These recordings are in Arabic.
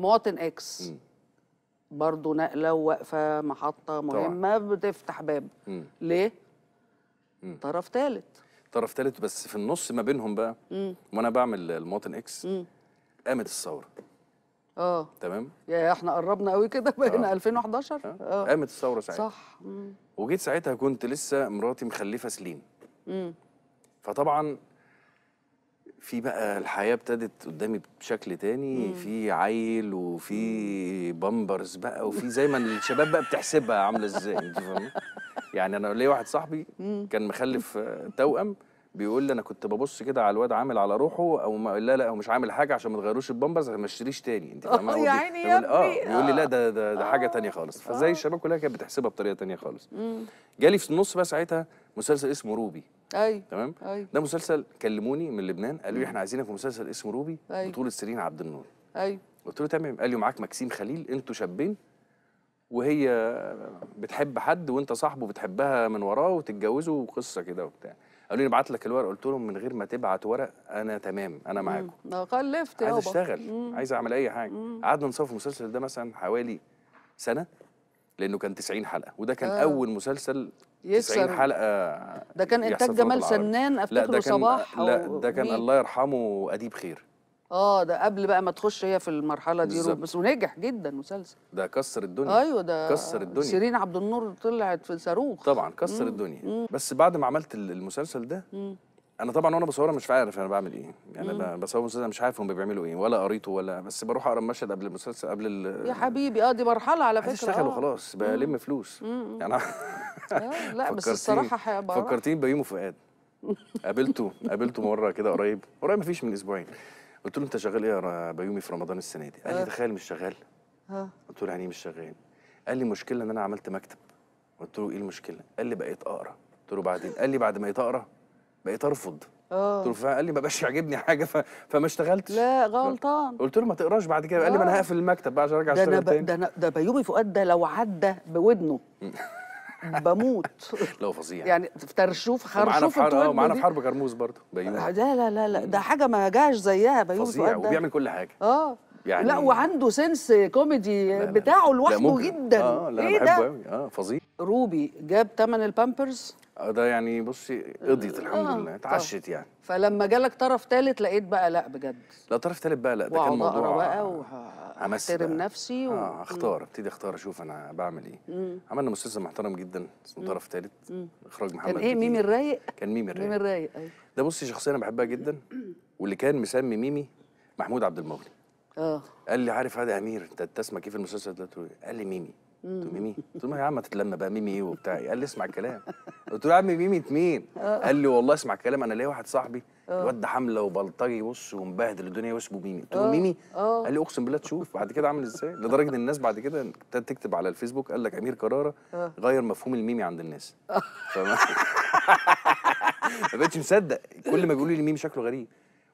مواطن اكس برضه نقله وواقفه محطه مهمه طبعا. بتفتح باب م. ليه؟ م. طرف ثالث طرف ثالث بس في النص ما بينهم بقى م. وانا بعمل المواطن اكس م. قامت الثوره اه تمام يا احنا قربنا قوي كده بقينا 2011 آه. آه. اه, قامت الثوره ساعتها صح وجيت ساعتها كنت لسه مراتي مخلفه سليم مم. فطبعا في بقى الحياه ابتدت قدامي بشكل تاني مم. في عيل وفي بامبرز بقى وفي زي ما الشباب بقى بتحسبها عامله ازاي انت فاهمه يعني انا ليا واحد صاحبي كان مخلف توأم بيقول لي انا كنت ببص كده على الواد عامل على روحه او ما لا لا ومش مش عامل حاجه عشان ما تغيروش البامبرز ما اشتريش تاني انت فاهمه يعني يا عيني يا اه بيقول لي لا ده ده, ده حاجه آه. تانية خالص آه. فزي الشباب كلها كانت بتحسبها بطريقه تانية خالص جالي في النص بقى ساعتها مسلسل اسمه روبي ايوه تمام أيوة. ده مسلسل كلموني من لبنان قالوا لي احنا عايزينك في مسلسل اسمه روبي أيوة. بطوله سيرين عبد النور ايوه قلت له تمام قال لي معاك مكسيم خليل انتوا شابين وهي بتحب حد وانت صاحبه بتحبها من وراه وتتجوزوا وقصه كده وبتاع قالوا لي ابعت لك الورق قلت لهم من غير ما تبعت ورق انا تمام انا معاكم خلفت عايز اشتغل عايز اعمل اي حاجه قعدنا نصور في المسلسل ده مثلا حوالي سنه لانه كان 90 حلقه وده كان آه. اول مسلسل يكسر حلقه ده كان انتاج جمال سنان افتكره صباح لا ده كان الله يرحمه اديب خير اه ده قبل بقى ما تخش هي في المرحله دي بالزبط. بس ونجح جدا مسلسل ده كسر الدنيا ايوه ده كسر الدنيا شيرين عبد النور طلعت في صاروخ طبعا كسر مم. الدنيا مم. بس بعد ما عملت المسلسل ده مم. انا طبعا وانا بصوره مش عارف انا بعمل ايه يعني انا بصور مسلسل مش عارف هم بيعملوا ايه ولا قريته ولا بس بروح اقرا المشهد قبل المسلسل قبل يا حبيبي اه دي مرحله على فكره اشتغل آه. وخلاص بلم فلوس مم. يعني آه، لا بس الصراحه هيبقى فكرتيني بيومي فؤاد قابلته قابلته مره كده قريب قريب ما فيش من اسبوعين قلت له انت شغال ايه يا بيومي في رمضان السنه دي قال لي آه. تخيل مش شغال آه. قلت له يعني إيه مش شغال قال لي مشكله ان انا عملت مكتب قلت له ايه المشكله قال لي بقيت اقرا قلت له بعدين قال لي بعد ما يتقرا بقيت ارفض قلت له قال لي ما بقاش يعجبني حاجه ف... فما اشتغلتش لا غلطان قلت له ما تقراش بعد كده قال لي ما انا هقفل المكتب بقى عشان ارجع اشتغل تاني ده ده بيومي فؤاد ده لو عدى بودنه بموت لا فظيع يعني في ترشوف خرشوف آه، معانا في حرب كرموز برضه بيوم آه، لا لا لا لا ده حاجه ما جاش زيها بيوم فظيع وبيعمل كل حاجه اه يعني لا وعنده سنس كوميدي لا لا بتاعه لوحده جدا اه لا إيه بحبه قوي اه فظيع روبي جاب ثمن البامبرز ده يعني بصي قضيت آه، الحمد آه لله اتعشت يعني فلما جالك طرف ثالث لقيت بقى لا بجد لا طرف ثالث بقى لا ده كان موضوع بقى وهحترم نفسي و... اه اختار ابتدي اختار اشوف انا بعمل ايه مم. عملنا مسلسل محترم جدا اسمه طرف ثالث اخراج محمد كان ايه ميمي الرايق كان ميمي الرايق ميمي الرايق ايوه ده بصي شخصيه انا بحبها جدا واللي كان مسمي ميمي محمود عبد المغني اه قال لي عارف هذا امير انت تسمع كيف المسلسل ده إيه؟ قال لي ميمي قلت له ميمي قلت له يا عم تتلم بقى ميمي ايه وبتاع إيه؟ قال لي اسمع الكلام قلت له يا عم ميمه مين؟ آه، آه. قال لي والله اسمع الكلام انا ليا واحد صاحبي آه. الواد ده حمله وبلطجي بص ومبهدل الدنيا واسمه ميمي قلت له ميمي؟ قال لي اقسم بالله تشوف بعد كده عامل ازاي؟ لدرجه ان الناس بعد كده ابتدت تكتب على الفيسبوك قال لك امير كراره غير مفهوم الميمي عند الناس ما بقتش مصدق كل ما بيقولوا لي ميمي شكله غريب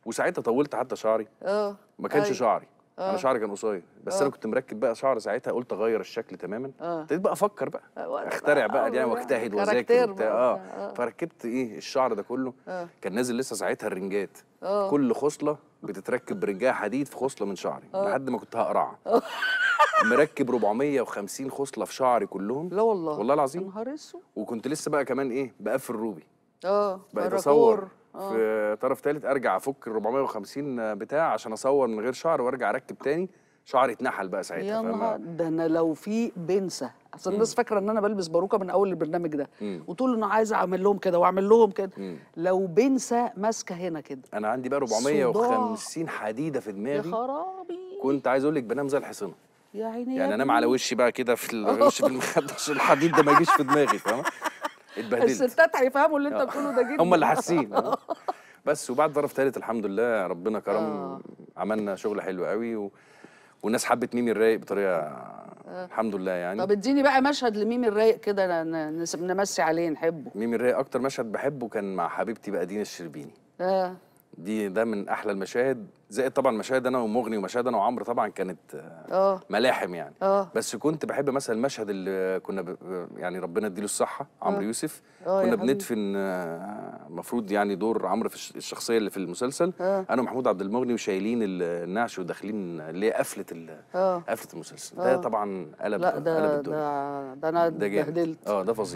وساعتها طولت حتى شعري اه ما كانش أيوه. شعري أوه. انا آه. شعري كان قصير بس أوه. انا آه. كنت مركب بقى شعر ساعتها قلت اغير الشكل تماما آه. ابتديت بقى افكر بقى أوه. اخترع بقى يعني واجتهد واذاكر وبتاع آه. أوه. فركبت ايه الشعر ده كله أوه. كان نازل لسه ساعتها الرنجات أوه. كل خصله بتتركب برنجاه حديد في خصله من شعري أوه. لحد ما كنت هقرع مركب 450 خصله في شعري كلهم لا والله والله العظيم وكنت لسه بقى كمان ايه بقفل روبي اه بقيت اصور آه. في طرف ثالث ارجع افك ال 450 بتاع عشان اصور من غير شعر وارجع اركب تاني شعري اتنحل بقى ساعتها يا نهار ده انا لو في بنسى اصل الناس فاكره ان انا بلبس باروكه من اول البرنامج ده وتقول انه انا عايز اعمل لهم كده واعمل لهم كده لو بنسى ماسكه هنا كده انا عندي بقى 450 حديده في دماغي يا خرابي كنت عايز اقول لك بنام زي الحصينه يا عيني يعني انام على وشي بقى كده في وشي في المخده الحديد ده ما يجيش في دماغي فاهمه اتبهدلت الستات هيفهموا اللي انت آه. بتقوله ده جدا هم اللي حاسين آه. بس وبعد ضرب ثالث الحمد لله ربنا كرم آه. عملنا شغل حلو قوي و... والناس حبت ميمي الرايق بطريقه الحمد لله يعني طب اديني بقى مشهد لميمي الرايق كده نمسي عليه نحبه ميمي الرايق اكتر مشهد بحبه كان مع حبيبتي بقى دينا الشربيني اه دي ده من احلى المشاهد زائد طبعا مشاهد انا ومغني ومشاهد انا وعمرو طبعا كانت أوه. آه. ملاحم يعني أوه. بس كنت بحب مثلا المشهد اللي كنا ب... يعني ربنا يديله الصحه عمرو آه. يوسف أوه كنا بندفن المفروض آه، يعني دور عمرو في الشخصيه اللي في المسلسل أوه. انا ومحمود عبد المغني وشايلين النعش وداخلين اللي هي قفله ال... قفله المسلسل أوه. ده طبعا قلب لا ده قلب ده, ده انا اتبهدلت اه ده فظيع